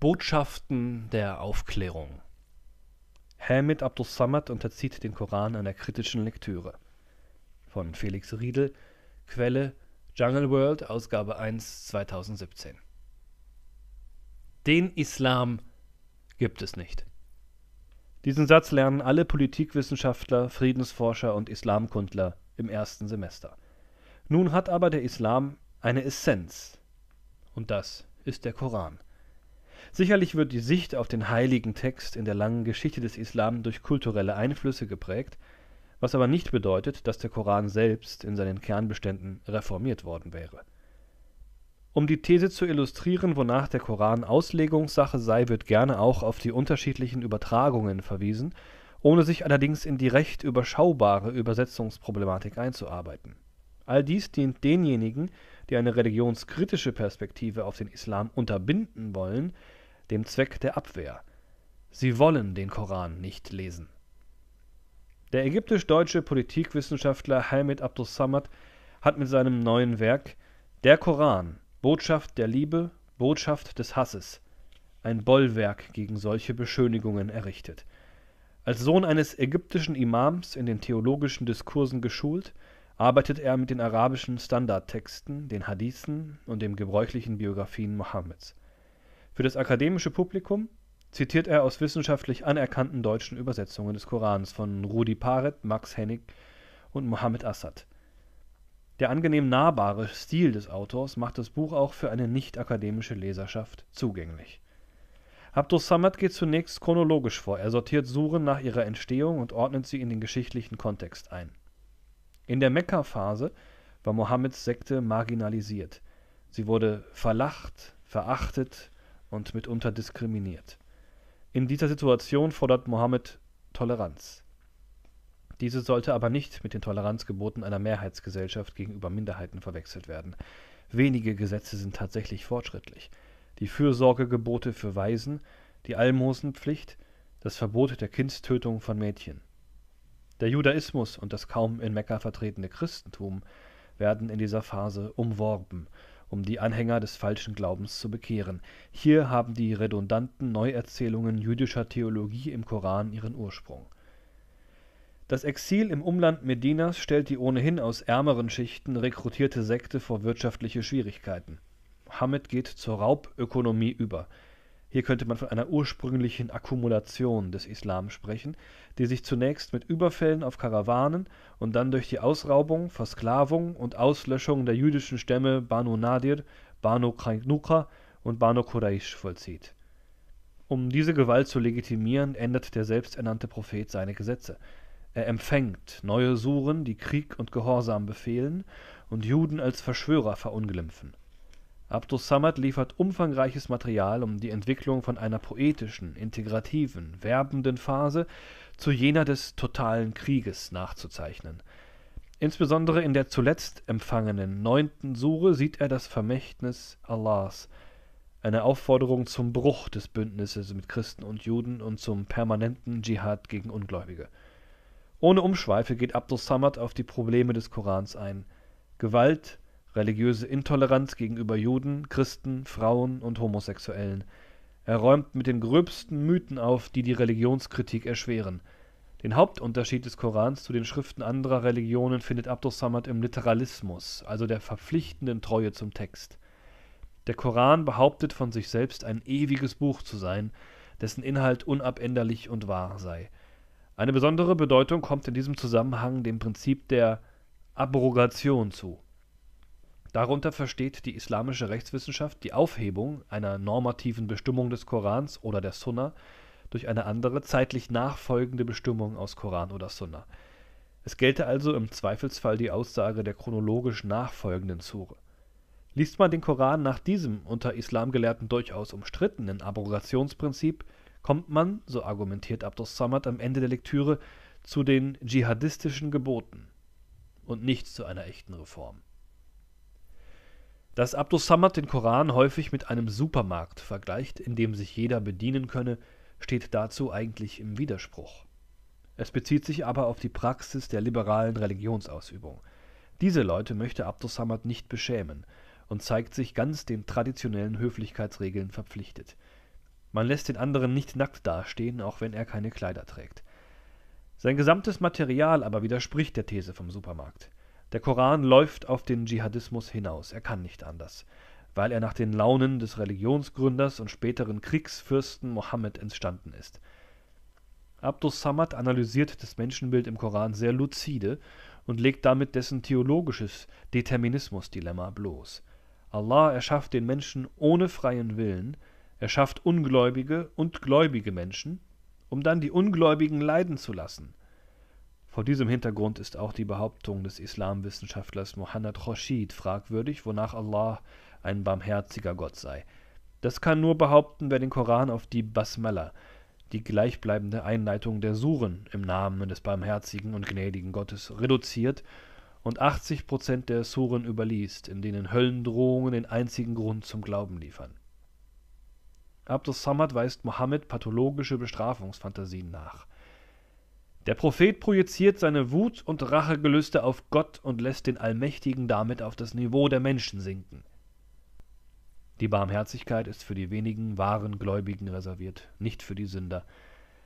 Botschaften der Aufklärung. Hamid Abdul Samad unterzieht den Koran einer kritischen Lektüre. Von Felix Riedel, Quelle Jungle World, Ausgabe 1, 2017. Den Islam gibt es nicht. Diesen Satz lernen alle Politikwissenschaftler, Friedensforscher und Islamkundler im ersten Semester. Nun hat aber der Islam eine Essenz. Und das ist der Koran. Sicherlich wird die Sicht auf den heiligen Text in der langen Geschichte des Islam durch kulturelle Einflüsse geprägt, was aber nicht bedeutet, dass der Koran selbst in seinen Kernbeständen reformiert worden wäre. Um die These zu illustrieren, wonach der Koran Auslegungssache sei, wird gerne auch auf die unterschiedlichen Übertragungen verwiesen, ohne sich allerdings in die recht überschaubare Übersetzungsproblematik einzuarbeiten. All dies dient denjenigen, die eine religionskritische Perspektive auf den Islam unterbinden wollen, dem Zweck der Abwehr. Sie wollen den Koran nicht lesen. Der ägyptisch-deutsche Politikwissenschaftler Hamid Abdus Samad hat mit seinem neuen Werk Der Koran, Botschaft der Liebe, Botschaft des Hasses, ein Bollwerk gegen solche Beschönigungen errichtet. Als Sohn eines ägyptischen Imams in den theologischen Diskursen geschult, arbeitet er mit den arabischen Standardtexten, den Hadithen und den gebräuchlichen Biografien Mohammeds. Für das akademische Publikum zitiert er aus wissenschaftlich anerkannten deutschen Übersetzungen des Korans von Rudi Paret, Max Hennig und Mohammed Assad. Der angenehm nahbare Stil des Autors macht das Buch auch für eine nicht-akademische Leserschaft zugänglich. Abdus Samad geht zunächst chronologisch vor. Er sortiert Suren nach ihrer Entstehung und ordnet sie in den geschichtlichen Kontext ein in der Mekka-Phase war Mohammeds Sekte marginalisiert. Sie wurde verlacht, verachtet und mitunter diskriminiert. In dieser Situation fordert Mohammed Toleranz. Diese sollte aber nicht mit den Toleranzgeboten einer Mehrheitsgesellschaft gegenüber Minderheiten verwechselt werden. Wenige Gesetze sind tatsächlich fortschrittlich. Die Fürsorgegebote für Waisen, die Almosenpflicht, das Verbot der Kindstötung von Mädchen. Der Judaismus und das kaum in Mekka vertretene Christentum werden in dieser Phase umworben, um die Anhänger des falschen Glaubens zu bekehren. Hier haben die redundanten Neuerzählungen jüdischer Theologie im Koran ihren Ursprung. Das Exil im Umland Medinas stellt die ohnehin aus ärmeren Schichten rekrutierte Sekte vor wirtschaftliche Schwierigkeiten. Hamid geht zur Raubökonomie über – hier könnte man von einer ursprünglichen Akkumulation des Islam sprechen, die sich zunächst mit Überfällen auf Karawanen und dann durch die Ausraubung, Versklavung und Auslöschung der jüdischen Stämme Banu Nadir, Banu Qaynuqa und Banu Quraysh vollzieht. Um diese Gewalt zu legitimieren, ändert der selbsternannte Prophet seine Gesetze. Er empfängt neue Suren, die Krieg und Gehorsam befehlen und Juden als Verschwörer verunglimpfen. Abdus Samad liefert umfangreiches Material, um die Entwicklung von einer poetischen, integrativen, werbenden Phase zu jener des totalen Krieges nachzuzeichnen. Insbesondere in der zuletzt empfangenen neunten Sure sieht er das Vermächtnis Allahs, eine Aufforderung zum Bruch des Bündnisses mit Christen und Juden und zum permanenten Dschihad gegen Ungläubige. Ohne Umschweife geht Abdus Samad auf die Probleme des Korans ein: Gewalt, religiöse Intoleranz gegenüber Juden, Christen, Frauen und Homosexuellen. Er räumt mit den gröbsten Mythen auf, die die Religionskritik erschweren. Den Hauptunterschied des Korans zu den Schriften anderer Religionen findet Abdus Samad im Literalismus, also der verpflichtenden Treue zum Text. Der Koran behauptet von sich selbst, ein ewiges Buch zu sein, dessen Inhalt unabänderlich und wahr sei. Eine besondere Bedeutung kommt in diesem Zusammenhang dem Prinzip der Abrogation zu. Darunter versteht die islamische Rechtswissenschaft die Aufhebung einer normativen Bestimmung des Korans oder der Sunna durch eine andere, zeitlich nachfolgende Bestimmung aus Koran oder Sunna. Es gelte also im Zweifelsfall die Aussage der chronologisch nachfolgenden Sure. Liest man den Koran nach diesem unter Islamgelehrten durchaus umstrittenen Abrogationsprinzip, kommt man, so argumentiert Abdus Samad am Ende der Lektüre, zu den dschihadistischen Geboten und nicht zu einer echten Reform dass Abdus Samad den Koran häufig mit einem Supermarkt vergleicht, in dem sich jeder bedienen könne, steht dazu eigentlich im Widerspruch. Es bezieht sich aber auf die Praxis der liberalen Religionsausübung. Diese Leute möchte Abdus Samad nicht beschämen und zeigt sich ganz den traditionellen Höflichkeitsregeln verpflichtet. Man lässt den anderen nicht nackt dastehen, auch wenn er keine Kleider trägt. Sein gesamtes Material aber widerspricht der These vom Supermarkt. Der Koran läuft auf den Dschihadismus hinaus, er kann nicht anders, weil er nach den Launen des Religionsgründers und späteren Kriegsfürsten Mohammed entstanden ist. Abdus Samad analysiert das Menschenbild im Koran sehr luzide und legt damit dessen theologisches Determinismusdilemma bloß. Allah erschafft den Menschen ohne freien Willen, erschafft ungläubige und gläubige Menschen, um dann die Ungläubigen leiden zu lassen. Vor diesem Hintergrund ist auch die Behauptung des Islamwissenschaftlers Mohammad Khomeini fragwürdig, wonach Allah ein barmherziger Gott sei. Das kann nur behaupten, wer den Koran auf die Basmala, die gleichbleibende Einleitung der Suren im Namen des barmherzigen und gnädigen Gottes, reduziert und 80 Prozent der Suren überliest, in denen Höllendrohungen den einzigen Grund zum Glauben liefern. Abdus Samad weist Mohammed pathologische Bestrafungsfantasien nach – der Prophet projiziert seine Wut und Rachegelüste auf Gott und lässt den Allmächtigen damit auf das Niveau der Menschen sinken. Die Barmherzigkeit ist für die wenigen wahren Gläubigen reserviert, nicht für die Sünder.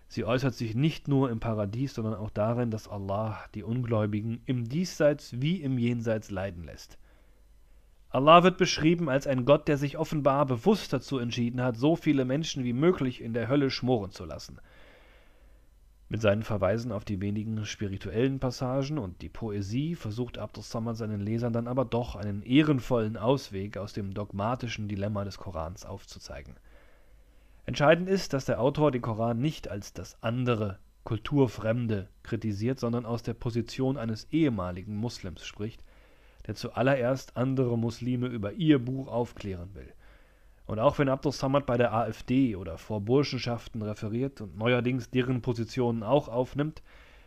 Sie äußert sich nicht nur im Paradies, sondern auch darin, dass Allah die Ungläubigen im Diesseits wie im Jenseits leiden lässt. Allah wird beschrieben als ein Gott, der sich offenbar bewusst dazu entschieden hat, so viele Menschen wie möglich in der Hölle schmoren zu lassen – mit seinen Verweisen auf die wenigen spirituellen Passagen und die Poesie versucht Abdus Samad seinen Lesern dann aber doch einen ehrenvollen Ausweg aus dem dogmatischen Dilemma des Korans aufzuzeigen. Entscheidend ist, dass der Autor den Koran nicht als das andere, kulturfremde kritisiert, sondern aus der Position eines ehemaligen Muslims spricht, der zuallererst andere Muslime über ihr Buch aufklären will. Und auch wenn Abdus Samad bei der AfD oder vor Burschenschaften referiert und neuerdings deren Positionen auch aufnimmt,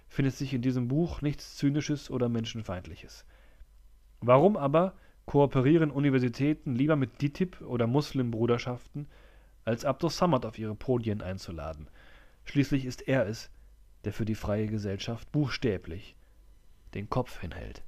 findet sich in diesem Buch nichts Zynisches oder Menschenfeindliches. Warum aber kooperieren Universitäten lieber mit DITIB oder Muslimbruderschaften, als Abdus Samad auf ihre Podien einzuladen? Schließlich ist er es, der für die freie Gesellschaft buchstäblich den Kopf hinhält.